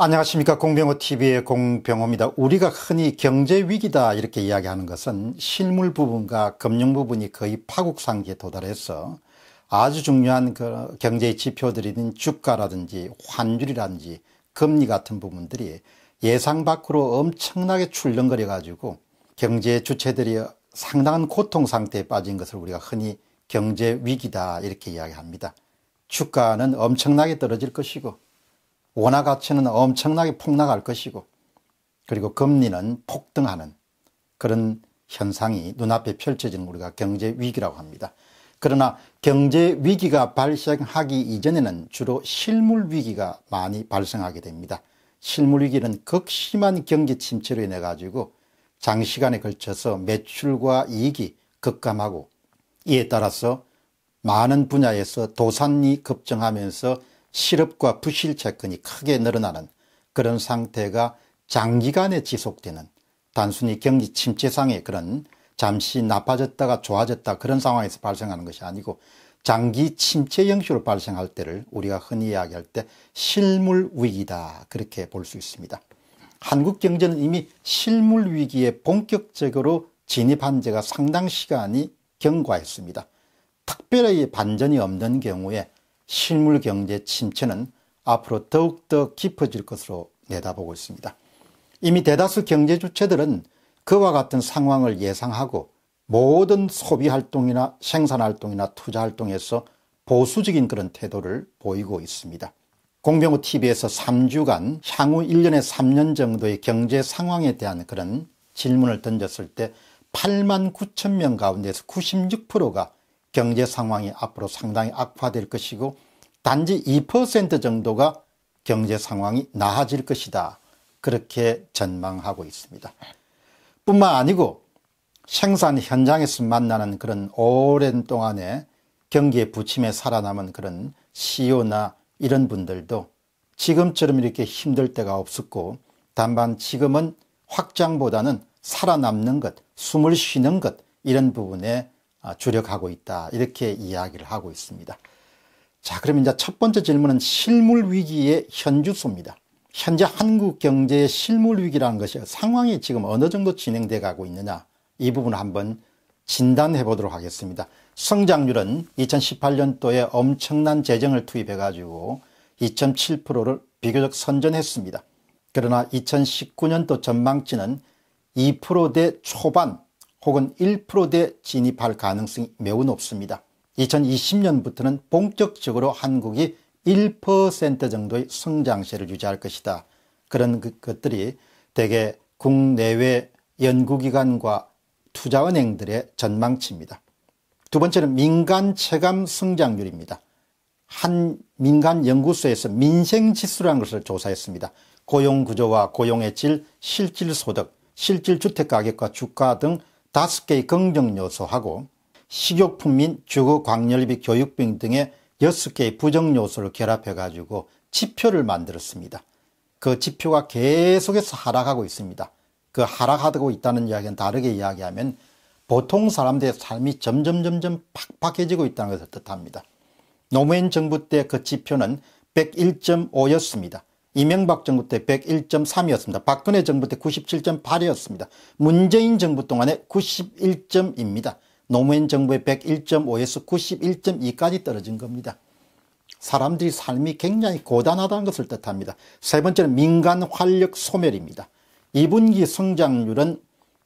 안녕하십니까 공병호TV의 공병호입니다. 우리가 흔히 경제위기다 이렇게 이야기하는 것은 실물 부분과 금융 부분이 거의 파국상기에 도달해서 아주 중요한 그 경제 지표들이든 주가라든지 환율이라든지 금리 같은 부분들이 예상 밖으로 엄청나게 출렁거려 가지고 경제 주체들이 상당한 고통 상태에 빠진 것을 우리가 흔히 경제 위기다 이렇게 이야기합니다. 주가는 엄청나게 떨어질 것이고 원화 가치는 엄청나게 폭락할 것이고 그리고 금리는 폭등하는 그런 현상이 눈앞에 펼쳐지는 우리가 경제 위기라고 합니다. 그러나 경제 위기가 발생하기 이전에는 주로 실물 위기가 많이 발생하게 됩니다. 실물 위기는 극심한 경기 침체로 인해 가지고 장시간에 걸쳐서 매출과 이익이 급감하고 이에 따라서 많은 분야에서 도산이 급증하면서 실업과 부실 채권이 크게 늘어나는 그런 상태가 장기간에 지속되는 단순히 경기 침체상의 그런 잠시 나빠졌다가 좋아졌다 그런 상황에서 발생하는 것이 아니고 장기 침체 형식으로 발생할 때를 우리가 흔히 이야기할 때 실물 위기다 그렇게 볼 수 있습니다. 한국 경제는 이미 실물 위기에 본격적으로 진입한 지가 상당 시간이 경과했습니다. 특별히 반전이 없는 경우에 실물 경제 침체는 앞으로 더욱더 깊어질 것으로 내다보고 있습니다. 이미 대다수 경제 주체들은 그와 같은 상황을 예상하고 모든 소비 활동이나 생산 활동이나 투자 활동에서 보수적인 그런 태도를 보이고 있습니다. 공병호 TV에서 3주간 향후 1년에 3년 정도의 경제 상황에 대한 그런 질문을 던졌을 때 8만 9천 명 가운데서 96%가 경제 상황이 앞으로 상당히 악화될 것이고 단지 2% 정도가 경제 상황이 나아질 것이다 그렇게 전망하고 있습니다 뿐만 아니고 생산 현장에서 만나는 그런 오랜 동안에 경기의 부침에 살아남은 그런 CEO나 이런 분들도 지금처럼 이렇게 힘들 때가 없었고 단반 지금은 확장보다는 살아남는 것, 숨을 쉬는 것 이런 부분에 아, 주력하고 있다. 이렇게 이야기를 하고 있습니다. 자, 그럼 이제 첫 번째 질문은 실물 위기의 현주소입니다. 현재 한국 경제의 실물 위기라는 것이 상황이 지금 어느 정도 진행돼 가고 있느냐 이 부분을 한번 진단해 보도록 하겠습니다. 성장률은 2018년도에 엄청난 재정을 투입해 가지고 2.7%를 비교적 선전했습니다. 그러나 2019년도 전망치는 2%대 초반 혹은 1%대 진입할 가능성이 매우 높습니다. 2020년부터는 본격적으로 한국이 1% 정도의 성장세를 유지할 것이다. 그런 그, 것들이 대개 국내외 연구기관과 투자은행들의 전망치입니다. 두 번째는 민간 체감 성장률입니다. 한 민간 연구소에서 민생지수라는 것을 조사했습니다. 고용구조와 고용의 질, 실질소득, 실질주택가격과 주가 등 다섯 개의 긍정 요소하고 식욕품 및 주거 광열비 교육병 등의 여섯 개의 부정 요소를 결합해 가지고 지표를 만들었습니다. 그 지표가 계속해서 하락하고 있습니다. 그 하락하고 있다는 이야기는 다르게 이야기하면 보통 사람들의 삶이 점점 점점 팍팍해지고 있다는 것을 뜻합니다. 노무현 정부 때 그 지표는 101.5였습니다. 이명박 정부 때 101.3이었습니다. 박근혜 정부 때 97.8이었습니다. 문재인 정부 동안에 91점입니다. 노무현 정부의 101.5에서 91.2까지 떨어진 겁니다. 사람들이 삶이 굉장히 고단하다는 것을 뜻합니다. 세 번째는 민간 활력 소멸입니다. 2분기 성장률은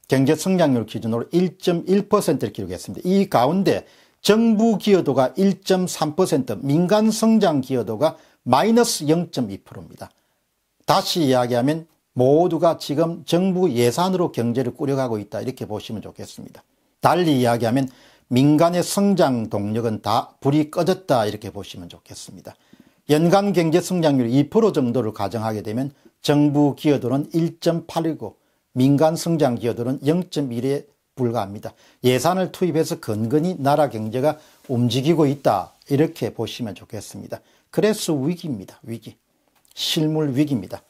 경제 성장률 기준으로 1.1%를 기록했습니다. 이 가운데 정부 기여도가 1.3%, 민간 성장 기여도가 마이너스 0.2%입니다. 다시 이야기하면 모두가 지금 정부 예산으로 경제를 꾸려가고 있다 이렇게 보시면 좋겠습니다. 달리 이야기하면 민간의 성장 동력은 다 불이 꺼졌다 이렇게 보시면 좋겠습니다. 연간 경제 성장률 2% 정도를 가정하게 되면 정부 기여도는 1.8이고 민간 성장 기여도는 0.1에 불과합니다. 예산을 투입해서 근근히 나라 경제가 움직이고 있다 이렇게 보시면 좋겠습니다. 그래서 위기입니다. 위기. 실물 위기입니다.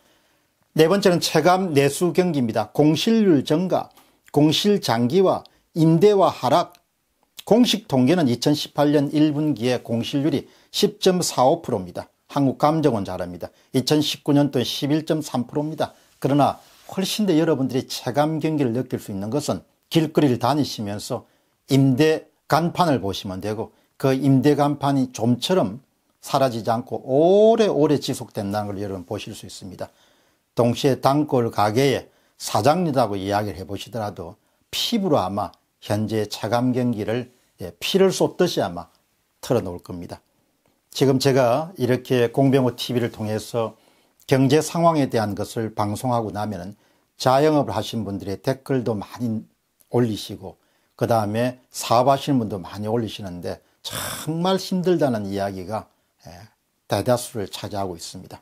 네 번째는 체감 내수 경기입니다. 공실률 증가, 공실 장기화, 임대화 하락. 공식 통계는 2018년 1분기에 공실률이 10.45%입니다. 한국감정원 잘합니다. 2019년도 11.3%입니다. 그러나 훨씬 더 여러분들이 체감 경기를 느낄 수 있는 것은 길거리를 다니시면서 임대 간판을 보시면 되고 그 임대 간판이 좀처럼 사라지지 않고 오래오래 지속된다는 걸 여러분 보실 수 있습니다. 동시에 단골 가게에 사장님이라고 이야기를 해보시더라도 피부로 아마 현재 차감 경기를 예, 피를 쏟듯이 아마 털어놓을 겁니다. 지금 제가 이렇게 공병호 TV를 통해서 경제 상황에 대한 것을 방송하고 나면 자영업을 하신 분들의 댓글도 많이 올리시고 그 다음에 사업하시는 분도 많이 올리시는데 정말 힘들다는 이야기가 예, 대다수를 차지하고 있습니다.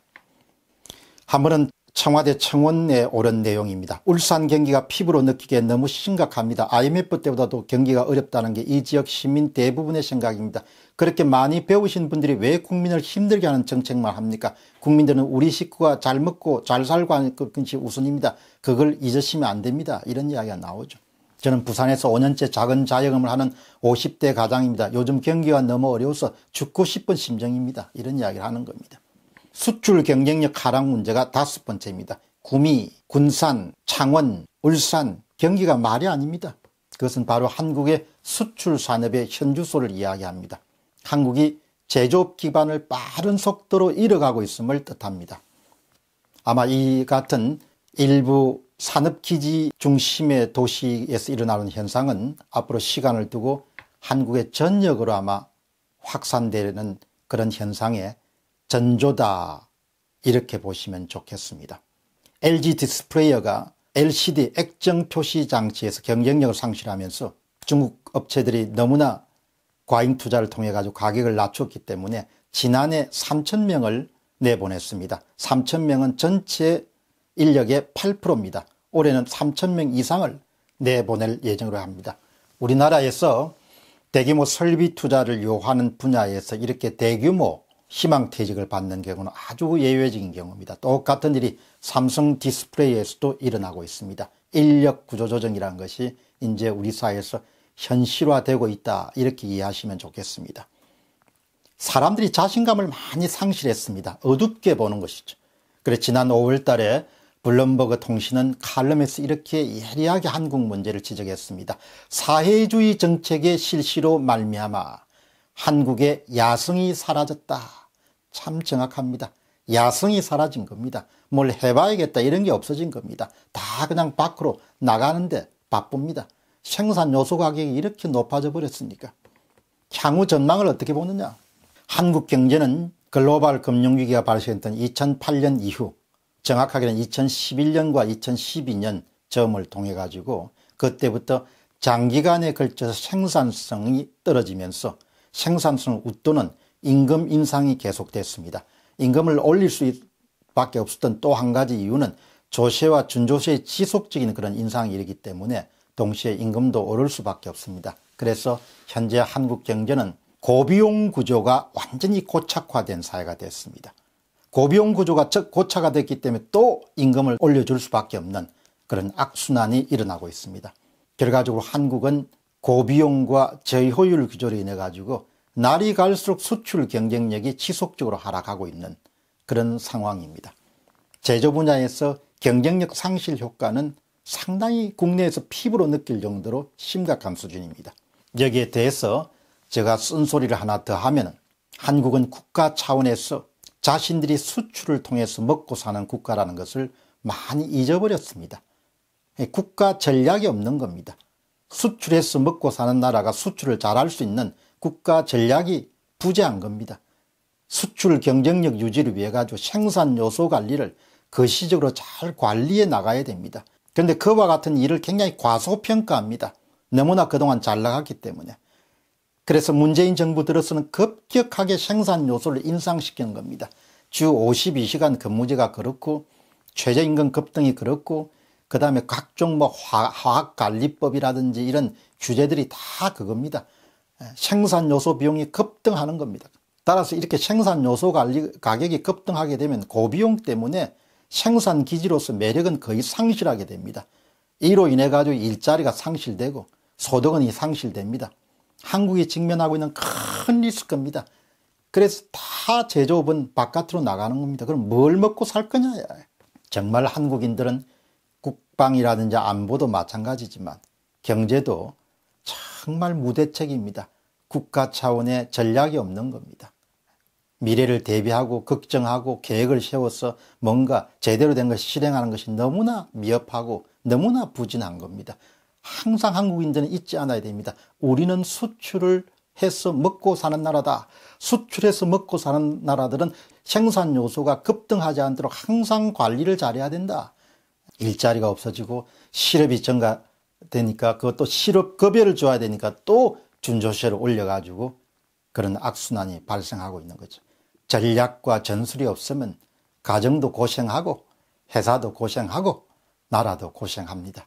한 번은 청와대 청원에 오른 내용입니다. 울산 경기가 피부로 느끼기에 너무 심각합니다. IMF 때보다도 경기가 어렵다는 게 이 지역 시민 대부분의 생각입니다. 그렇게 많이 배우신 분들이 왜 국민을 힘들게 하는 정책만 합니까? 국민들은 우리 식구가 잘 먹고 잘 살고 하는 것이 우선입니다. 그걸 잊으시면 안 됩니다. 이런 이야기가 나오죠. 저는 부산에서 5년째 작은 자영업을 하는 50대 가장입니다. 요즘 경기가 너무 어려워서 죽고 싶은 심정입니다. 이런 이야기를 하는 겁니다. 수출 경쟁력 하락 문제가 다섯 번째입니다. 구미, 군산, 창원, 울산 경기가 말이 아닙니다. 그것은 바로 한국의 수출 산업의 현주소를 이야기합니다. 한국이 제조업 기반을 빠른 속도로 잃어가고 있음을 뜻합니다. 아마 이 같은 일부 산업기지 중심의 도시에서 일어나는 현상은 앞으로 시간을 두고 한국의 전역으로 아마 확산되는 그런 현상의 전조다 이렇게 보시면 좋겠습니다. LG 디스플레이어가 LCD 액정 표시 장치에서 경쟁력을 상실하면서 중국 업체들이 너무나 과잉 투자를 통해 가지고 가격을 낮췄기 때문에 지난해 3천명을 내보냈습니다. 3천명은 전체 인력의 8%입니다. 올해는 3,000명 이상을 내보낼 예정으로 합니다. 우리나라에서 대규모 설비 투자를 요하는 분야에서 이렇게 대규모 희망퇴직을 받는 경우는 아주 예외적인 경우입니다. 똑같은 일이 삼성 디스플레이에서도 일어나고 있습니다. 인력 구조조정이라는 것이 이제 우리 사회에서 현실화되고 있다 이렇게 이해하시면 좋겠습니다. 사람들이 자신감을 많이 상실했습니다. 어둡게 보는 것이죠. 그래 지난 5월 달에 블룸버그 통신은 칼럼에서 이렇게 예리하게 한국 문제를 지적했습니다. 사회주의 정책의 실시로 말미암아 한국의 야성이 사라졌다. 참 정확합니다. 야성이 사라진 겁니다. 뭘 해봐야겠다 이런 게 없어진 겁니다. 다 그냥 밖으로 나가는데 바쁩니다. 생산 요소 가격이 이렇게 높아져 버렸으니까. 향후 전망을 어떻게 보느냐. 한국 경제는 글로벌 금융위기가 발생했던 2008년 이후 정확하게는 2011년과 2012년 점을 통해 가지고 그때부터 장기간에 걸쳐서 생산성이 떨어지면서 생산성 웃도는 임금 인상이 계속됐습니다. 임금을 올릴 수밖에 없었던 또 한 가지 이유는 조세와 준조세의 지속적인 그런 인상이기 이르 때문에 동시에 임금도 오를 수밖에 없습니다. 그래서 현재 한국 경제는 고비용 구조가 완전히 고착화된 사회가 됐습니다. 고비용 구조가 즉 고차가 됐기 때문에 또 임금을 올려줄 수밖에 없는 그런 악순환이 일어나고 있습니다. 결과적으로 한국은 고비용과 저효율 구조로 인해 가지고 날이 갈수록 수출 경쟁력이 지속적으로 하락하고 있는 그런 상황입니다. 제조 분야에서 경쟁력 상실 효과는 상당히 국내에서 피부로 느낄 정도로 심각한 수준입니다. 여기에 대해서 제가 쓴소리를 하나 더 하면 한국은 국가 차원에서 자신들이 수출을 통해서 먹고 사는 국가라는 것을 많이 잊어버렸습니다. 예, 국가 전략이 없는 겁니다. 수출해서 먹고 사는 나라가 수출을 잘할 수 있는 국가 전략이 부재한 겁니다. 수출 경쟁력 유지를 위해 가지고 생산 요소 관리를 거시적으로 그 잘 관리해 나가야 됩니다. 그런데 그와 같은 일을 굉장히 과소평가합니다. 너무나 그동안 잘 나갔기 때문에. 그래서 문재인 정부 들어서는 급격하게 생산 요소를 인상시킨 겁니다. 주 52시간 근무제가 그렇고 최저임금 급등이 그렇고 그 다음에 각종 뭐 화학관리법이라든지 이런 규제들이 다 그겁니다. 예, 생산 요소 비용이 급등하는 겁니다. 따라서 이렇게 생산 요소 관리, 가격이 급등하게 되면 고비용 때문에 생산 기지로서 매력은 거의 상실하게 됩니다. 이로 인해 가지고 일자리가 상실되고 소득은 상실됩니다. 한국이 직면하고 있는 큰 리스크입니다. 그래서 다 제조업은 바깥으로 나가는 겁니다. 그럼 뭘 먹고 살 거냐? 정말 한국인들은 국방이라든지 안보도 마찬가지지만 경제도 정말 무대책입니다. 국가 차원의 전략이 없는 겁니다. 미래를 대비하고 걱정하고 계획을 세워서 뭔가 제대로 된 것을 실행하는 것이 너무나 미흡하고 너무나 부진한 겁니다. 항상 한국인들은 잊지 않아야 됩니다. 우리는 수출을 해서 먹고 사는 나라다. 수출해서 먹고 사는 나라들은 생산 요소가 급등하지 않도록 항상 관리를 잘해야 된다. 일자리가 없어지고 실업이 증가되니까 그것도 실업 급여를 줘야 되니까 또 준조세를 올려가지고 그런 악순환이 발생하고 있는 거죠. 전략과 전술이 없으면 가정도 고생하고 회사도 고생하고 나라도 고생합니다.